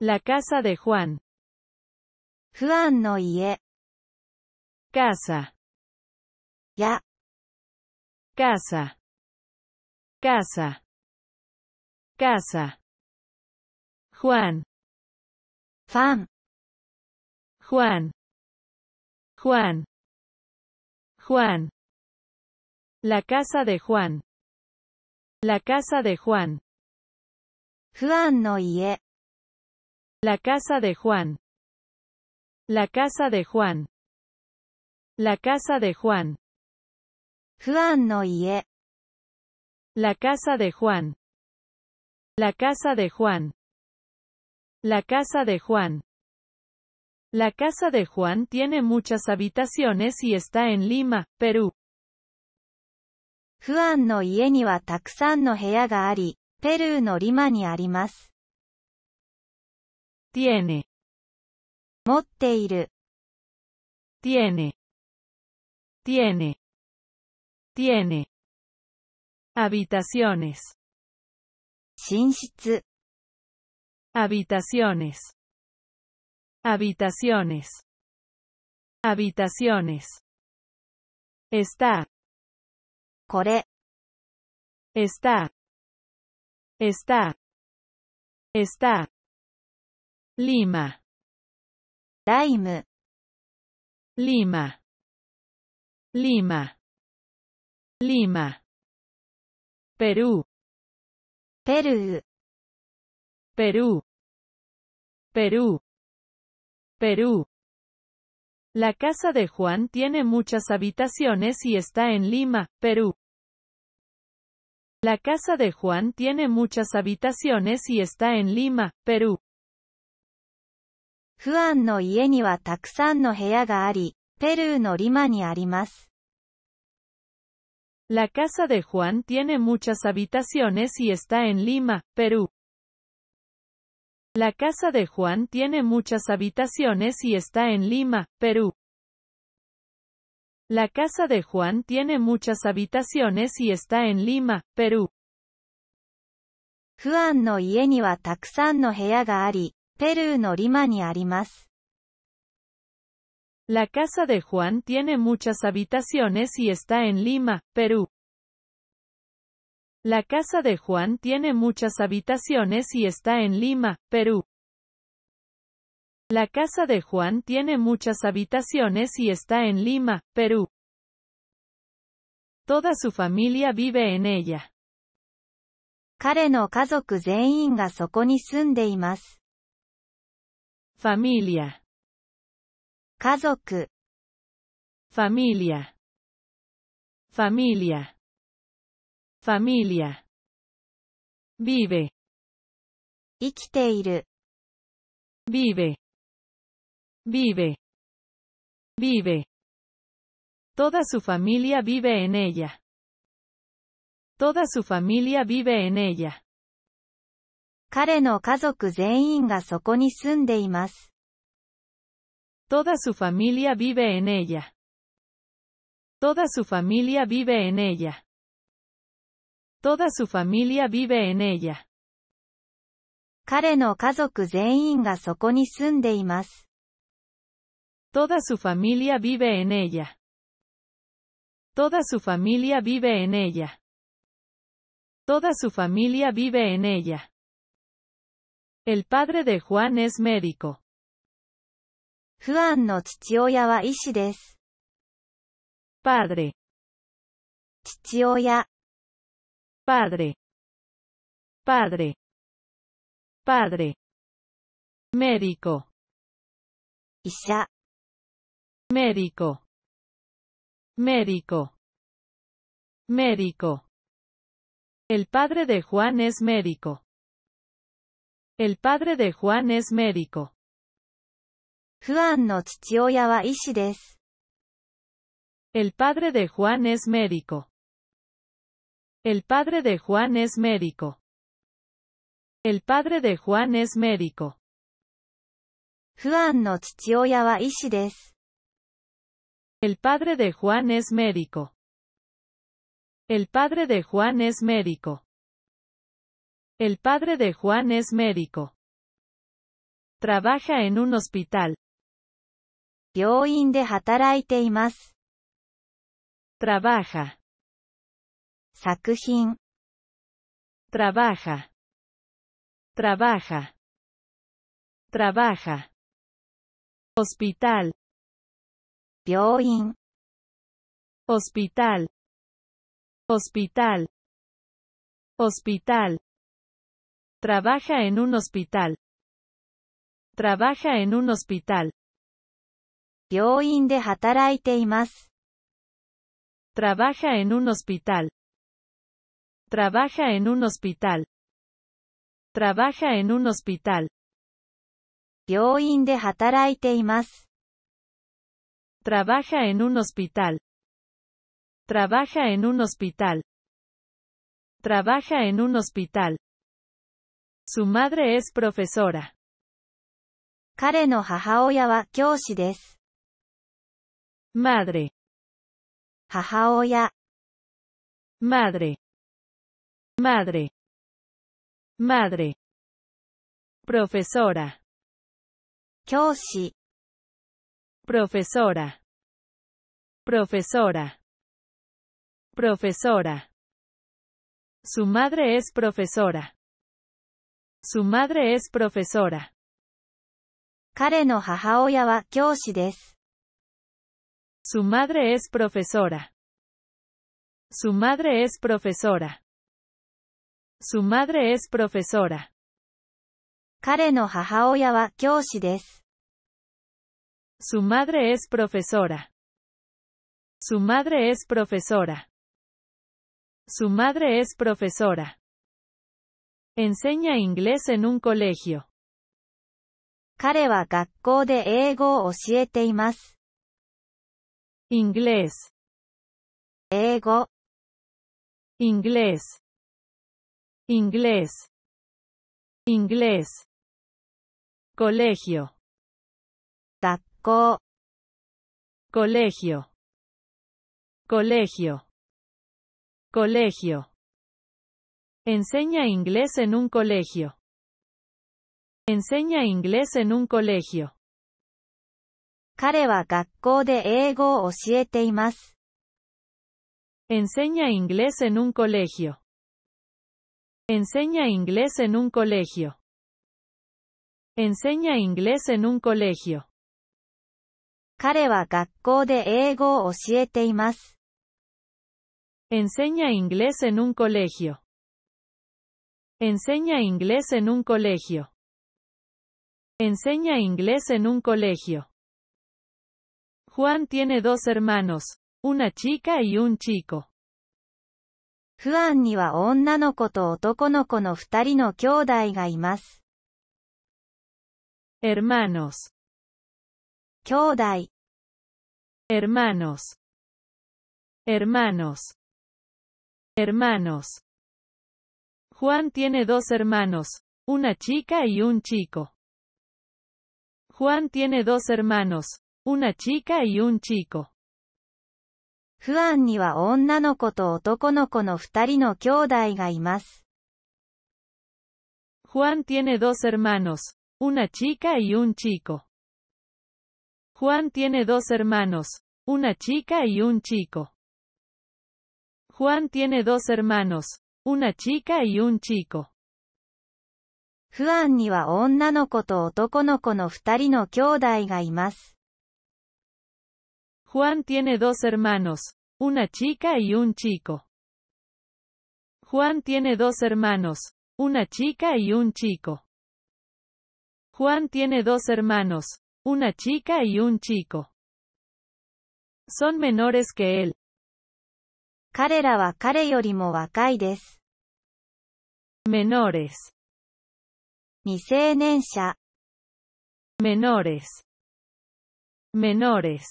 La casa de Juan. Juan no ie. Casa. Ya. Casa. Casa. Casa. Juan. Fan. Juan. Juan. Juan. La casa de Juan. La casa de Juan. Juan no ie. La casa de Juan. La casa de Juan. La casa de Juan. Juan no La casa de Juan. La casa de Juan. La casa de Juan. La casa de Juan tiene muchas habitaciones y está en Lima, Perú. Juan no ie ni wa no heya Perú no Lima ni tiene, 持っている、tiene, tiene, tiene. tiene Habitaciones, Habitaciones. habitaciones, habitaciones. habitaciones Está, está está, está. Lima. Lima. Lima. Lima. Perú. Perú. Perú. Perú. Perú. La casa de Juan tiene muchas habitaciones y está en Lima, Perú. La casa de Juan tiene muchas habitaciones y está en Lima, Perú. La casa de Juan tiene muchas habitaciones y está en Lima, Perú. La casa de Juan tiene muchas habitaciones y está en Lima, Perú. La casa de Juan tiene muchas habitaciones y está en Lima, Perú. Perú, La casa de Juan tiene muchas habitaciones y está en Lima, Perú. La casa de Juan tiene muchas habitaciones y está en Lima, Perú. La casa de Juan tiene muchas habitaciones y está en Lima, Perú. Toda su familia vive en ella. 彼の家族全員がそこに住んでいます。familia, familia, familia, familia. Vive, vive vive, vive. Toda su familia vive en ella. Toda su familia vive en ella. 彼の家族全員がそこに住んでいます。Toda su familia vive en ella. Toda su familia vive en ella. Toda su familia vive en ella. 彼の家族全員がそこに住んでいます。Toda su familia vive en ella. Toda su familia vive en ella. Toda su familia vive en ella. El padre de Juan es médico. ishi des. padre padre padre Padre. médico Isha. médico médico médico el padre de Juan es médico el padre de Juan es médico. El padre de Juan es médico. El padre de Juan es médico. El padre de Juan es médico. Juan El padre de Juan es médico. El padre de Juan es médico. El padre de Juan es médico. Trabaja en un hospital. Trabaja. 作品 trabaja. trabaja. trabaja. hospital. 病院 hospital. hospital. hospital. Trabaja en un hospital. Trabaja en un hospital. Trabaja en un hospital. Trabaja en un hospital. Trabaja en un hospital. Trabaja en un hospital. Trabaja en un hospital. Trabaja en un hospital. Su madre es profesora. Madre. Madre. madre, madre, Madre. Madre. profesora, Profesora. profesora, profesora. Su madre es profesora. Su madre es profesora. Su madre es profesora. Su madre es profesora. Su madre es profesora. Su madre es profesora. Su madre es profesora. Su madre es profesora. Enseña inglés en un colegio. y más inglés inglés inglés colegio colegio colegio colegio Enseña inglés en un colegio. Enseña inglés en un colegio. Enseña inglés en un colegio. Enseña inglés en un colegio. Enseña inglés en un colegio. enseña inglés en un colegio. Enseña inglés en un colegio. Enseña inglés en un colegio. Juan tiene dos hermanos, una chica y un chico. hermanos 兄弟 hermanos hermanos hermanos Juan tiene dos hermanos, una chica y un chico. Juan tiene dos hermanos, una chica y un chico. Juan tiene dos hermanos, una chica y un chico. Juan tiene dos hermanos, una chica y un chico. Juan tiene dos hermanos, una chica y un chico. Juan tiene dos hermanos, una chica y un chico. Juan tiene dos hermanos, una chica y un chico. Juan tiene dos hermanos, una chica y un chico. Son menores que él. 彼らは彼よりも若いです。menores 未成年者 menores menores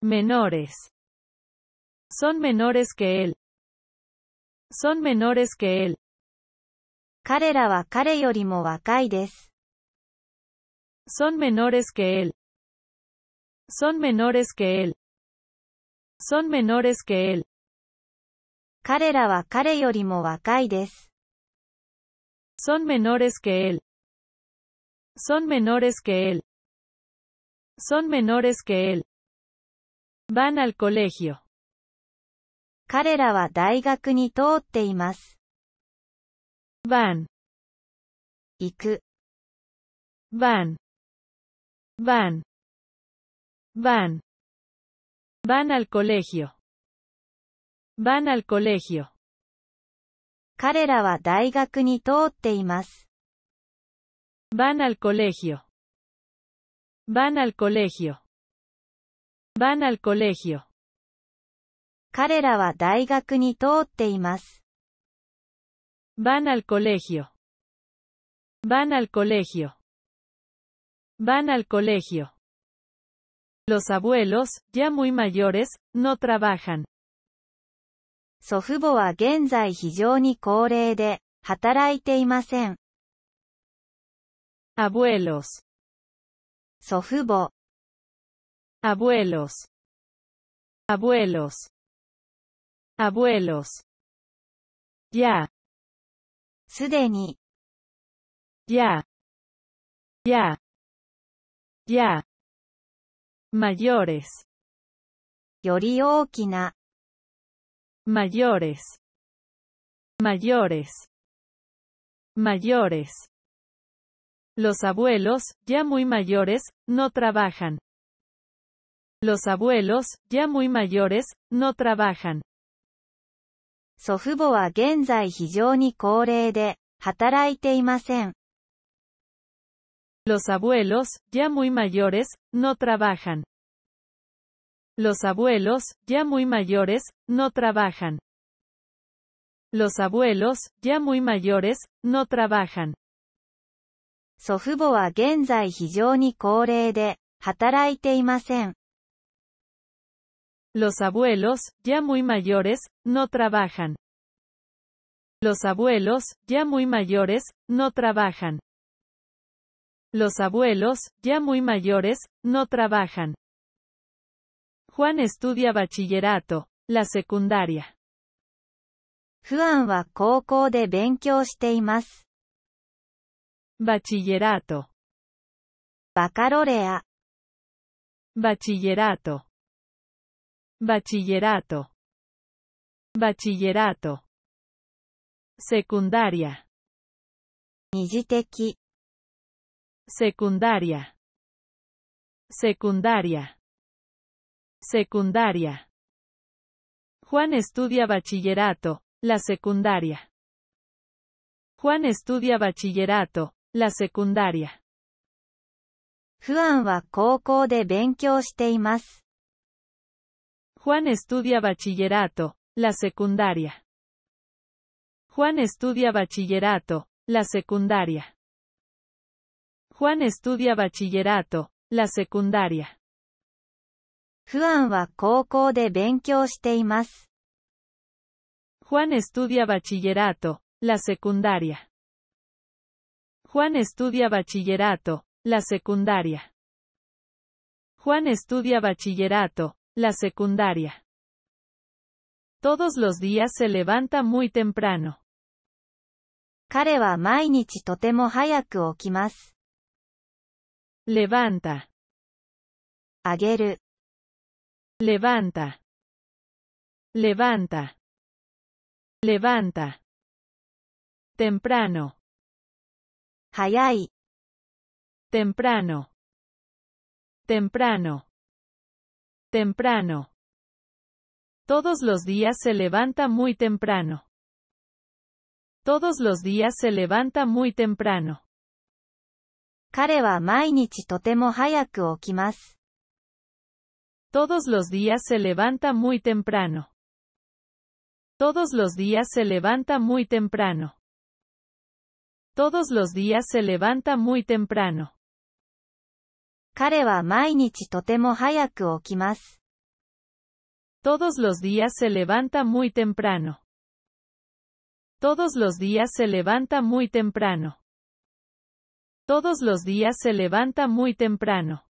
menores son menores que él son menores que él 彼らは彼よりも若いです son menores que él son menores que él son menores que él desu. Son menores que él. Son menores que él. Son menores que él. Van al colegio. Van. 行く van van van van al colegio van al colegio van al colegio. Van al colegio. Van al colegio. van al colegio. Van al colegio. Van al colegio. Los abuelos, ya muy mayores, no trabajan. 祖父母は現在非常に高齢で、働いていません。abuelos 祖父母 abuelos abuelos abuelos ya すでに ya ya ya mayores より大きな mayores, mayores, mayores. Los abuelos, ya muy mayores, no trabajan. Los abuelos, ya muy mayores, no trabajan. Los abuelos, ya muy mayores, no trabajan. Los abuelos, ya muy mayores, no trabajan. Los abuelos, ya muy mayores, no trabajan. Los abuelos, ya muy mayores, no trabajan. Los abuelos, ya muy mayores, no trabajan. Los abuelos, ya muy mayores, no trabajan. Juan estudia bachillerato, la secundaria. Juan 不安は高校で勉強しています。bachillerato, バカロレア、bachillerato, bachillerato, bachillerato, Bachillerato. Bachillerato. secundaria, Secundaria. secundaria, Secundaria. Juan estudia bachillerato, la secundaria. Juan estudia bachillerato, la secundaria. Juan estudia bachillerato, la secundaria. Juan estudia bachillerato, la secundaria. Juan estudia bachillerato, la secundaria. Juan estudia bachillerato, la secundaria. Juan estudia bachillerato, la secundaria. Juan estudia bachillerato, la secundaria. Todos los días se levanta muy temprano. Levanta. あげる Levanta. Levanta. Levanta. Temprano. Hayai. Temprano. Temprano. Temprano. Todos los días se levanta muy temprano. Todos los días se levanta muy temprano. Todos los días se levanta muy temprano. Todos los días se levanta muy temprano. Todos los días se levanta muy temprano. Todos los días se levanta muy temprano. Todos los días se levanta muy temprano. Todos los días se levanta muy temprano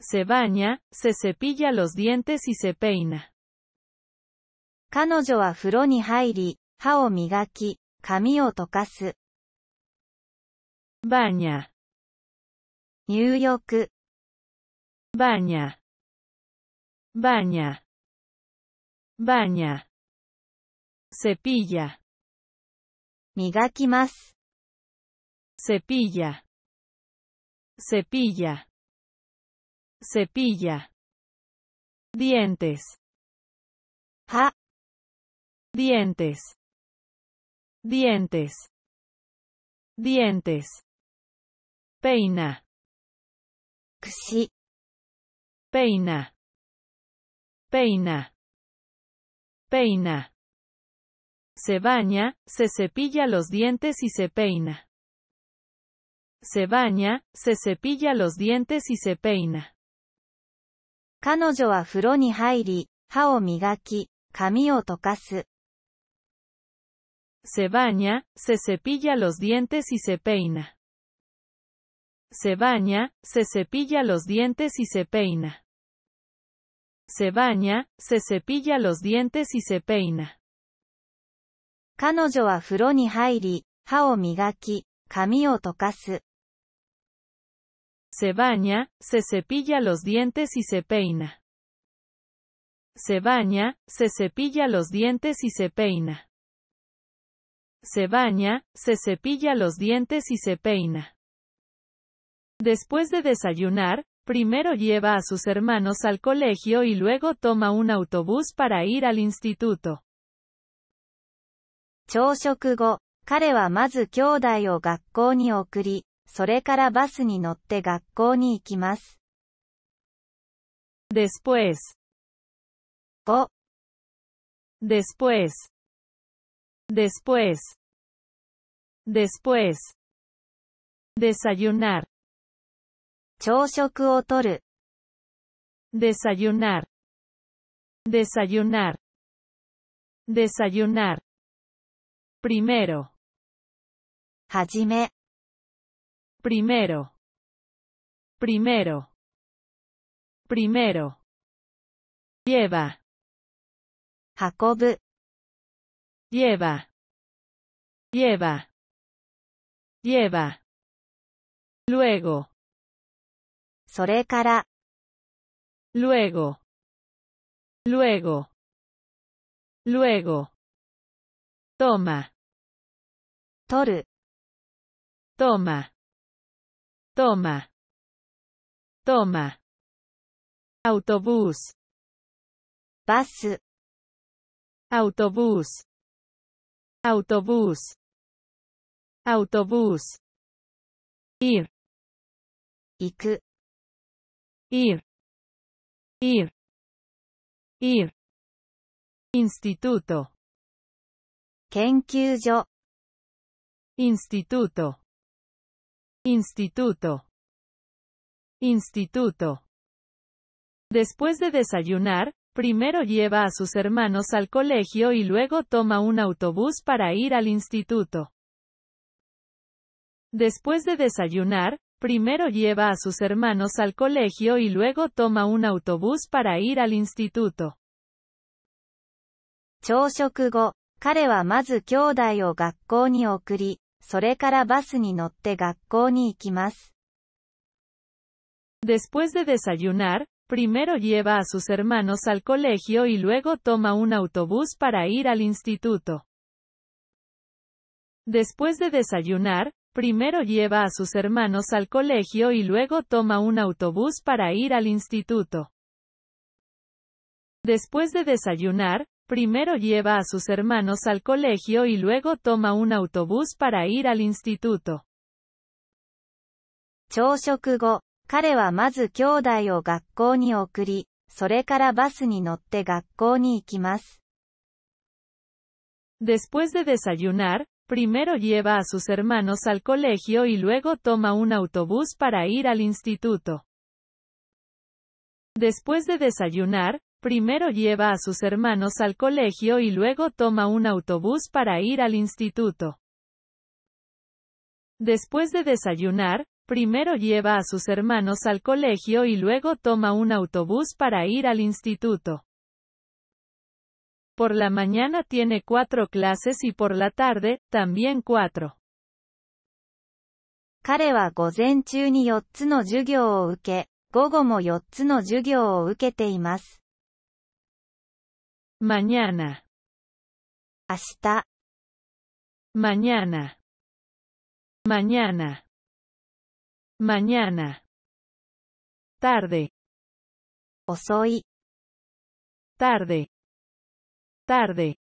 se baña, se cepilla los dientes y se peina. o tokasu. baña, baña, Baña. Baña. cepilla, Migaki Cepilla. cepilla cepilla, dientes, ha, dientes, dientes, dientes, peina, kushi, peina, peina, peina. Se baña, se cepilla los dientes y se peina. Se baña, se cepilla los dientes y se peina se baña, se cepilla los dientes y se peina. Se baña, se cepilla los dientes y se peina. Se baña, se cepilla los dientes y se peina. 彼女は風呂に入り、歯を磨き、髪を溶かす。se baña, se cepilla los dientes y se peina. Se baña, se cepilla los dientes y se peina. Se baña, se cepilla los dientes y se peina. Después de desayunar, primero lleva a sus hermanos al colegio y luego toma un autobús para ir al instituto. 朝食後、彼はまず兄弟を学校に送り、それからバスに乗って学校に行きます。después 5 después después después desayunar 朝食をとる desayunar desayunar desayunar primero Hajime. Primero. Primero. Primero. Lleva. Jacob. Lleva. Lleva. Lleva. Luego. それから luego luego luego toma toru toma Toma. Toma. Autobús. Bus. Autobús. Autobús. Autobús. Ir. Ir. Ir. Ir. Instituto. Instituto. Instituto. Instituto. Después de desayunar, primero lleva a sus hermanos al colegio y luego toma un autobús para ir al instituto. Después de desayunar, primero lleva a sus hermanos al colegio y luego toma un autobús para ir al instituto. Después de desayunar, primero lleva a sus hermanos al colegio y luego toma un autobús para ir al instituto. Después de desayunar, primero lleva a sus hermanos al colegio y luego toma un autobús para ir al instituto. Después de desayunar, Primero lleva a sus hermanos al colegio y luego toma un autobús para ir al instituto. Después de desayunar, primero lleva a sus hermanos al colegio y luego toma un autobús para ir al instituto. Después de desayunar, Primero lleva a sus hermanos al colegio y luego toma un autobús para ir al instituto. Después de desayunar, primero lleva a sus hermanos al colegio y luego toma un autobús para ir al instituto. Por la mañana tiene cuatro clases y por la tarde, también cuatro. Mañana. Hasta. Mañana. Mañana. Mañana. Tarde. soy Tarde. Tarde.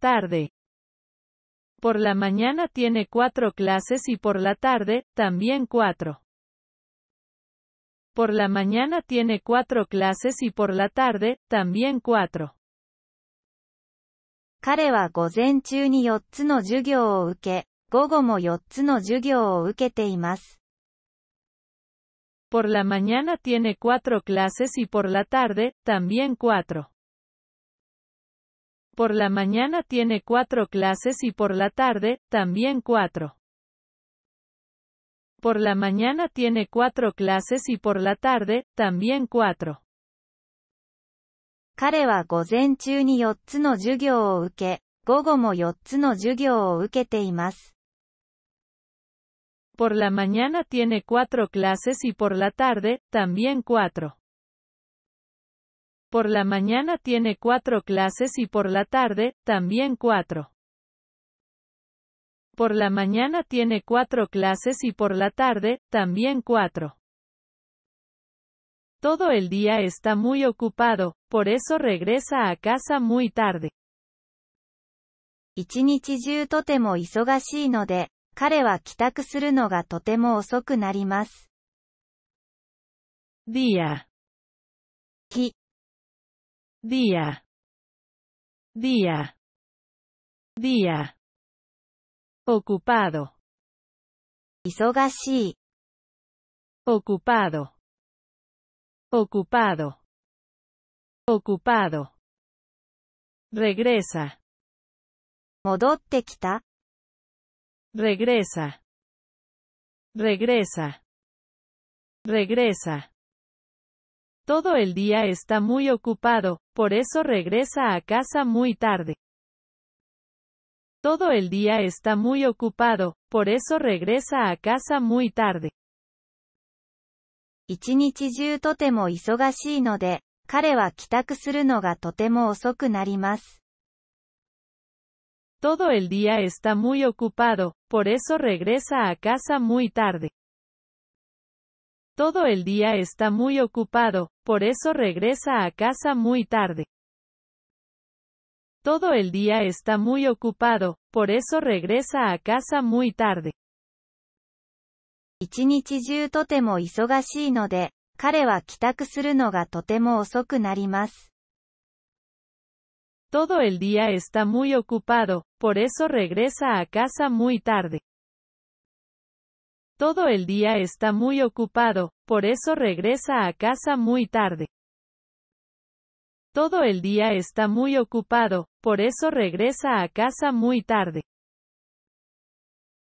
Tarde. Por la mañana tiene cuatro clases y por la tarde, también cuatro. Por la mañana tiene cuatro clases y por la tarde, también cuatro. Por 4つの授業を受け午後も4 Por la mañana tiene cuatro clases y por la tarde, también cuatro. Por la mañana tiene cuatro clases y por la tarde, también cuatro. Por la mañana tiene cuatro clases y por la tarde, también cuatro. Por 4つの授業を受け午後も4 Por la mañana tiene cuatro clases y por la tarde, también cuatro. Por la mañana tiene cuatro clases y por la tarde, también cuatro. Por la mañana tiene cuatro clases y por la tarde, también cuatro. Todo el día está muy ocupado, por eso regresa a casa muy tarde. Día Día día, día ocupado, 忙しい、ocupado, ocupado, ocupado. Ocupado. Regresa, Regresa. regresa, regresa. Todo el día está muy ocupado, por eso regresa a casa muy tarde. Todo el día está muy ocupado, por eso regresa a casa muy tarde. Todo el día está muy ocupado, por eso regresa a casa muy tarde. Todo el día está muy ocupado, por eso regresa a casa muy tarde. Todo el día está muy ocupado, por eso regresa a casa muy tarde. Todo el día está muy ocupado, por eso regresa a casa muy tarde. Todo el día está muy ocupado, por eso regresa a casa muy tarde. Todo el día está muy ocupado, por eso regresa a casa muy tarde.